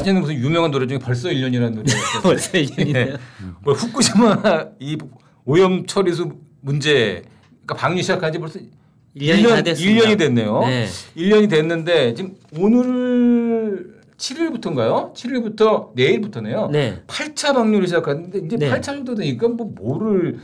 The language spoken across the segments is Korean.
예전에 무슨 유명한 노래 중에 벌써 1년이라는 노래 벌써 1년이네요. 예. 뭐 후쿠시마 이 오염 처리수 문제 그러니까 방류 시작한 지 벌써 1년이 1년, 됐습니다. 1년이 됐네요. 네. 1년이 됐는데 지금 오늘 7일부터인가요? 7일부터 내일부터네요. 네. 8차 방류를 시작하는데 이제 네. 8차 정도 되니까 뭐 뭐를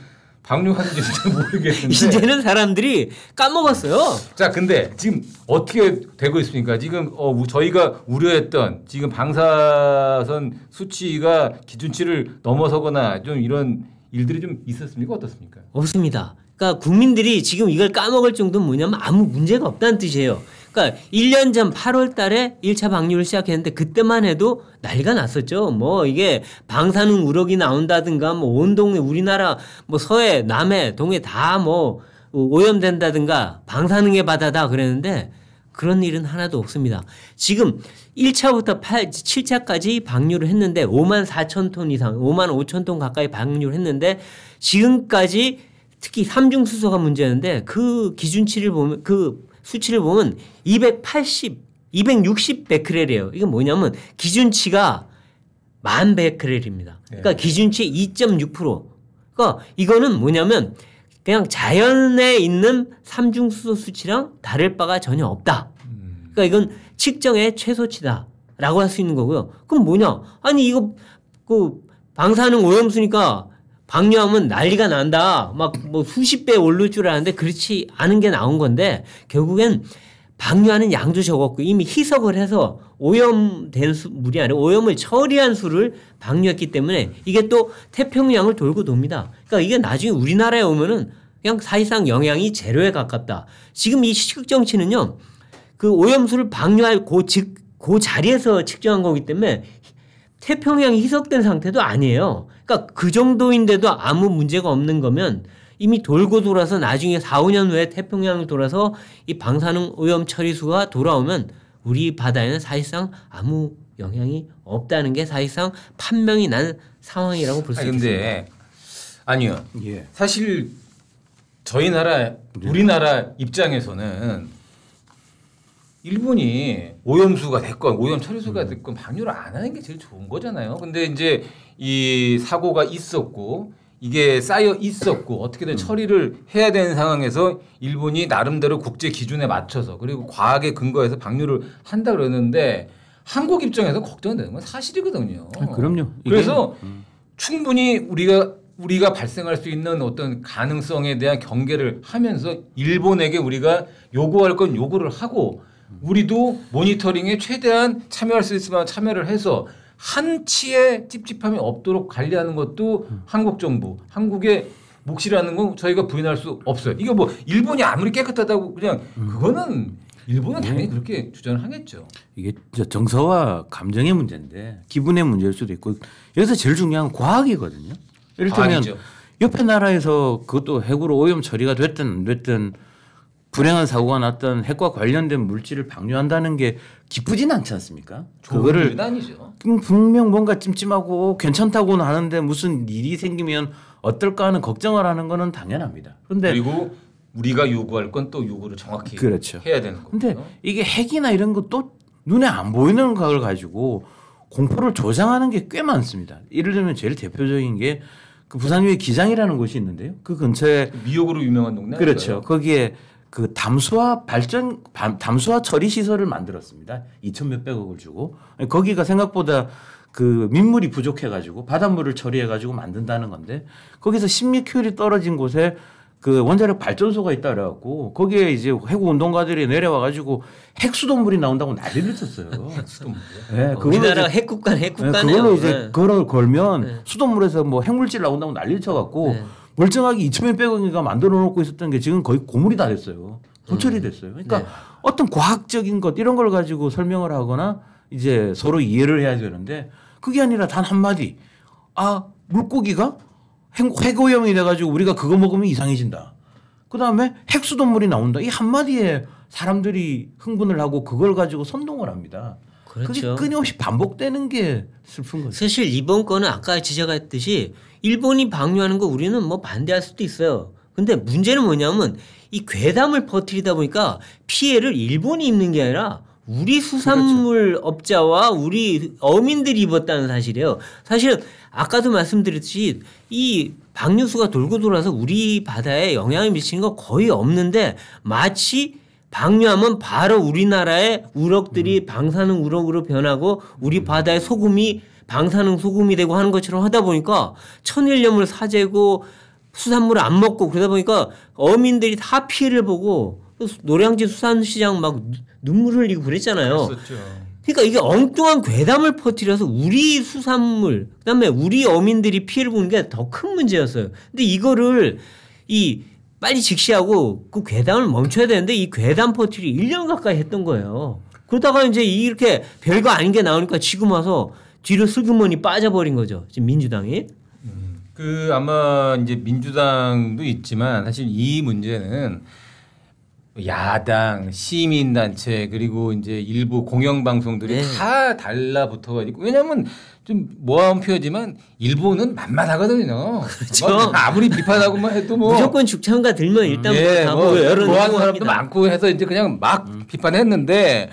방류하는지 진짜 모르겠는데 이제는 사람들이 까먹었어요. 자, 근데 지금 어떻게 되고 있습니까? 지금 어, 저희가 우려했던 지금 방사선 수치가 기준치를 넘어서거나 좀 이런 일들이 좀 있었습니까? 어떻습니까? 없습니다. 그러니까 국민들이 지금 이걸 까먹을 정도는 뭐냐면 아무 문제가 없다는 뜻이에요. 그러니까 1년 전 8월 달에 1차 방류를 시작했는데 그때만 해도 난리가 났었죠. 뭐 이게 방사능 우럭이 나온다든가 뭐 온 동네 우리나라 뭐 서해, 남해, 동해 다 뭐 오염된다든가 방사능의 바다다 그랬는데 그런 일은 하나도 없습니다. 지금 1차부터 8, 7차까지 방류를 했는데 5만 4천 톤 이상, 5만 5천 톤 가까이 방류를 했는데 지금까지 특히 삼중수소가 문제였는데 그 기준치를 보면 그 수치를 보면 280, 260 베크렐이에요. 이게 뭐냐면 기준치가 만 베크렐입니다. 네. 그러니까 네. 기준치 2.6%. 그러니까 이거는 뭐냐면 그냥 자연에 있는 삼중수소 수치랑 다를 바가 전혀 없다. 음. 그러니까 이건 측정의 최소치다. 라고 할 수 있는 거고요. 그럼 뭐냐? 아니, 이거, 그, 방사능 오염수니까 방류하면 난리가 난다. 막 뭐 수십 배 오를 줄 알았는데 그렇지 않은 게 나온 건데 결국엔 방류하는 양도 적었고 이미 희석을 해서 오염된 수, 물이 아니라 오염을 처리한 수를 방류했기 때문에 이게 또 태평양을 돌고 돕니다. 그러니까 이게 나중에 우리나라에 오면은 그냥 사실상 영향이 제로에 가깝다. 지금 이 시국정치는요, 그 오염수를 방류할 고 즉, 그 자리에서 측정한 거기 때문에 태평양이 희석된 상태도 아니에요. 그러니까 그 정도인데도 아무 문제가 없는 거면 이미 돌고 돌아서 나중에 4, 5년 후에 태평양을 돌아서 이 방사능 오염 처리수가 돌아오면 우리 바다에는 사실상 아무 영향이 없다는 게 사실상 판명이 난 상황이라고 볼 수 있습니다. 아니요. 예. 사실 저희 나라 우리나라 네. 입장에서는 일본이 오염수가 됐건 오염 처리수가 음. 됐건 방류를 안 하는 게 제일 좋은 거잖아요. 근데 이제 이 사고가 있었고 이게 쌓여 있었고 어떻게든 음. 처리를 해야 되는 상황에서 일본이 나름대로 국제 기준에 맞춰서 그리고 과학에 근거해서 방류를 한다 그러는데 한국 입장에서 걱정되는 건 사실이거든요. 아, 그럼요. 그래서 음. 충분히 우리가 우리가 발생할 수 있는 어떤 가능성에 대한 경계를 하면서 일본에게 우리가 요구할 건 요구를 하고 우리도 모니터링에 최대한 참여할 수 있으면 참여를 해서 한치의 찝찝함이 없도록 관리하는 것도 음. 한국 정부, 한국의 몫이라는 건 저희가 부인할 수 없어요. 이거 뭐 일본이 아무리 깨끗하다고 그냥 음. 그거는 일본은 네. 당연히 그렇게 주장을 하겠죠. 이게 정서와 감정의 문제인데 기분의 문제일 수도 있고 여기서 제일 중요한 과학이거든요. 예를 들면 과학이죠. 옆에 나라에서 그것도 핵으로 오염 처리가 됐든 안 됐든 불행한 사고가 났던 핵과 관련된 물질을 방류한다는 게 기쁘진 않지 않습니까? 그거를 아니죠. 음, 분명 뭔가 찜찜하고 괜찮다고는 하는데 무슨 일이 생기면 어떨까 하는 걱정을 하는 거는 당연합니다. 그런데 그리고 우리가 요구할 건 또 요구를 정확히 그렇죠. 해야 되는 거예 근데 이게 핵이나 이런 거 또 눈에 안 보이는 걸 가지고 공포를 조장하는 게 꽤 많습니다. 예를 들면 제일 대표적인 게그 부산유의 기장이라는 곳이 있는데요. 그 근처에 미역으로 유명한 동네 그렇죠. 거기에 그 담수화 발전 담수화 처리 시설을 만들었습니다. 2천 몇백억을 주고 거기가 생각보다 그 민물이 부족해 가지고 바닷물을 처리해 가지고 만든다는 건데 거기서 10리큐율이 떨어진 곳에 그 원자력 발전소가 있다 그래 갖고 거기에 이제 해구 운동가들이 내려와 가지고 핵수돗물이 나온다고 난리를 쳤어요. 핵수돗물. 네, 우리나라 핵국가 핵국가네요. 그걸로 이제 네. 예. 걸 걸면 네. 수돗물에서 뭐 핵물질 나온다고 난리를 쳐 갖고 네. 예. 멀쩡하게 2천명빼고인가 만들어 놓고 있었던 게 지금 거의 고물이 다 됐어요. 부처리 음. 됐어요. 네. 그러니까 네. 어떤 과학적인 것 이런 걸 가지고 설명을 하거나 이제 서로 이해를 해야 되는데 그게 아니라 단 한마디 아 물고기가 해고형이 돼가지고 우리가 그거 먹으면 이상해진다. 그 다음에 핵수돗물이 나온다. 이 한마디에 사람들이 흥분을 하고 그걸 가지고 선동을 합니다. 그렇죠. 그게 끊임없이 반복되는 게 슬픈 거죠. 사실 이번 건은 아까 지적했듯이 일본이 방류하는 거 우리는 뭐 반대할 수도 있어요. 근데 문제는 뭐냐면 이 괴담을 퍼뜨리다 보니까 피해를 일본이 입는 게 아니라 우리 수산물 그렇죠. 업자와 우리 어민들이 입었다는 사실이에요. 사실 아까도 말씀드렸듯이 이 방류수가 돌고 돌아서 우리 바다에 영향을 미치는 거 거의 없는데 마치 방류하면 바로 우리나라의 우럭들이 음. 방사능 우럭으로 변하고 우리 음. 바다의 소금이 방사능 소금이 되고 하는 것처럼 하다 보니까 천일염을 사재고 수산물을 안 먹고 그러다 보니까 어민들이 다 피해를 보고 노량진 수산시장 막 눈물 을 흘리고 그랬잖아요. 그랬었죠. 그러니까 이게 엉뚱한 괴담을 퍼뜨려서 우리 수산물 그다음에 우리 어민들이 피해를 보는 게 더 큰 문제였어요. 근데 이거를 이 빨리 직시하고 그 괴담을 멈춰야 되는데 이 괴담 퍼트리 1년 가까이 했던 거예요. 그러다가 이제 이렇게 별거 아닌 게 나오니까 지금 와서 뒤로 슬그머니 빠져버린 거죠. 지금 민주당이. 음. 그 아마 이제 민주당도 있지만 사실 이 문제는 야당, 시민단체 그리고 이제 일부 공영방송들이 네. 다 달라붙어가지고 왜냐하면 좀 모아온 표지만 일본은 만만하거든요. 그렇죠. 어, 아무리 비판하고만 해도 뭐 무조건 죽창가 들면 음. 일단 예, 뭐, 뭐 여러좋아 사람도 많고 해서 이제 그냥 막 음. 비판했는데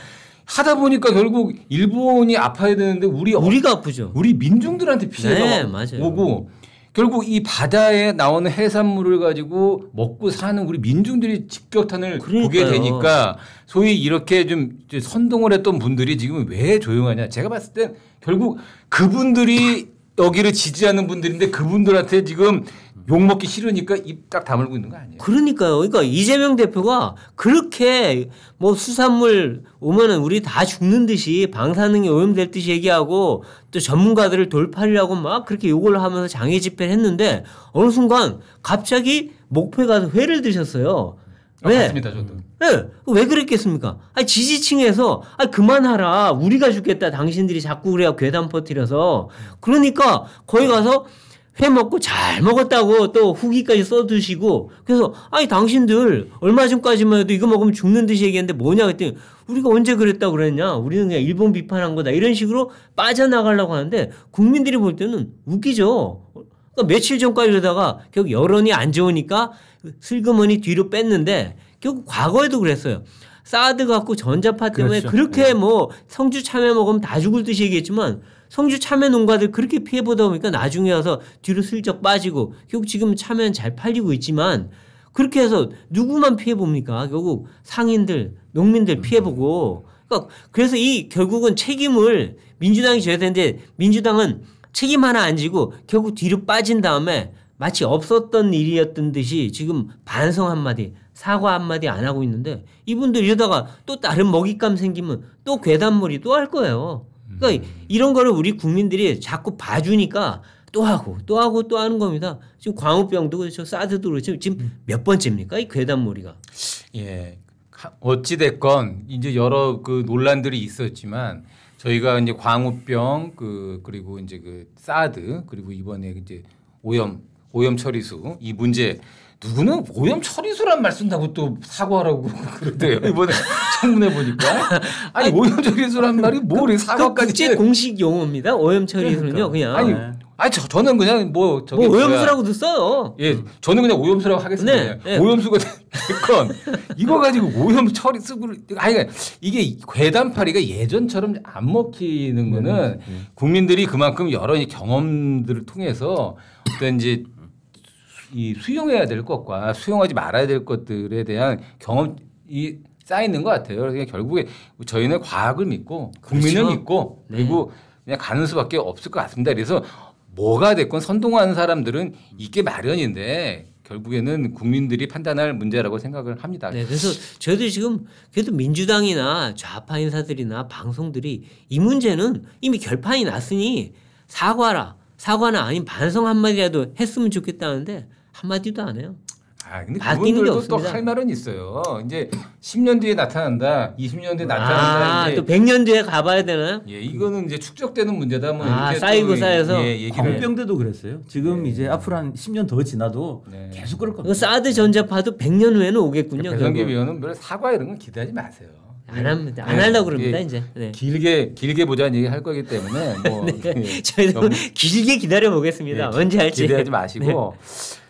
하다 보니까 결국 일본이 아파야 되는데 우리 우리가 어, 아프죠. 우리 민중들한테 피해가 네, 오고. 결국 이 바다에 나오는 해산물을 가지고 먹고 사는 우리 민중들이 직격탄을 그러니까요. 보게 되니까 소위 이렇게 좀 선동을 했던 분들이 지금 왜 조용하냐. 제가 봤을 땐 결국 그분들이 여기를 지지하는 분들인데 그분들한테 지금 욕먹기 싫으니까 입 딱 다물고 있는 거 아니에요? 그러니까요. 그러니까 이재명 대표가 그렇게 뭐 수산물 오면은 우리 다 죽는 듯이 방사능이 오염될 듯이 얘기하고 또 전문가들을 돌파하려고 막 그렇게 욕을 하면서 장애 집회를 했는데 어느 순간 갑자기 목포에 가서 회를 드셨어요. 아, 왜? 맞습니다, 저도. 네. 왜 그랬겠습니까? 아 지지층에서 아 그만하라. 우리가 죽겠다. 당신들이 자꾸 그래야 괴담 퍼뜨려서. 그러니까 거기 가서 회 먹고 잘 먹었다고 또 후기까지 써두시고 그래서 아니 당신들 얼마 전까지만 해도 이거 먹으면 죽는 듯이 얘기했는데 뭐냐 그랬더니 우리가 언제 그랬다고 그랬냐 우리는 그냥 일본 비판한 거다 이런 식으로 빠져나가려고 하는데 국민들이 볼 때는 웃기죠 그러니까 며칠 전까지 그러다가 결국 여론이 안 좋으니까 슬그머니 뒤로 뺐는데 결국 과거에도 그랬어요 사드 갖고 전자파 때문에 그렇죠. 그렇게 네. 뭐 성주 참외 먹으면 다 죽을 듯이 얘기했지만 성주 참외 농가들 그렇게 피해보다 보니까 나중에 와서 뒤로 슬쩍 빠지고 결국 지금 참외는 잘 팔리고 있지만 그렇게 해서 누구만 피해봅니까? 결국 상인들, 농민들 음. 피해보고 그러니까 그래서 이 결국은 책임을 민주당이 져야 되는데 민주당은 책임 하나 안 지고 결국 뒤로 빠진 다음에 마치 없었던 일이었던 듯이 지금 반성 한마디, 사과 한마디 안 하고 있는데 이분들 이러다가 또 다른 먹잇감 생기면 또괴담 머리 또 할 거예요. 그러니까 음. 이런 거를 우리 국민들이 자꾸 봐주니까 또 하고 또 하고 또 하는 겁니다. 지금 광우병도 그렇죠. 사드도 그렇죠. 지금 음. 몇 번째입니까? 이괴담머리가 예. 어찌 됐건 이제 여러 그 논란들이 있었지만 저희가 이제 광우병 그 그리고 이제 그 사드 그리고 이번에 이제 오염 오염 처리수 이 문제 누구는 오염 처리수란 말 쓴다고 또 사과하라고 그러대요. 이번에 청문회 보니까. 아니, 아니 오염 처리수란 말이 뭐래 그 사과까지. 국제 공식 용어입니다. 오염 처리수는요 그러니까. 그냥 아니, 아니 저, 는 그냥 뭐 저기 뭐 오염수라고도 써요. 예, 저는 그냥 오염수라고 하겠습니다. 네, 네. 오염수가 됐건 이거 가지고 오염 처리 쓰고 아니 그러니까 이게 괴담파리가 예전처럼 안 먹히는 거는 네, 네. 국민들이 그만큼 여러 경험들을 통해서 어떤 이제 이 수용해야 될 것과 수용하지 말아야 될 것들에 대한 경험 이 쌓이는 것 같아요. 그래서 결국에 저희는 과학을 믿고 국민을 그렇죠. 믿고 네. 그리고 네. 그냥 가는 수밖에 없을 것 같습니다. 그래서 뭐가 됐건 선동하는 사람들은 이게 마련인데 결국에는 국민들이 판단할 문제라고 생각을 합니다. 네, 그래서 저희들 지금 그래도 민주당이나 좌파 인사들이나 방송들이 이 문제는 이미 결판이 났으니 사과라 사과는 아닌 반성 한마디라도 했으면 좋겠다는데 한마디도 안 해요. 아, 근데 그분들도 또할 말은 있어요. 이제 10년 뒤에 나타난다, 20년 뒤에 나타난다. 아, 또 100년 뒤에 가봐야 되나요? 예, 이거는 이제 축적되는 문제다. 뭐 아, 이렇게 쌓이고 쌓여서. 예, 광병 때도 그랬어요. 지금 네. 이제 앞으로 한 10년 더 지나도 네. 계속 그럴 겁니다. 사드 전자파도 100년 후에는 오겠군요. 배성기 위원은 별 사과 이런 건 기대하지 마세요. 안 예. 합니다. 안 네. 하려고 예. 그럽니다 예, 이제. 네. 길게 길게 보자는 얘기 할 거기 때문에 뭐 네. 예. 저희도 길게 기다려 보겠습니다. 언제 할지 기대하지 마시고 네.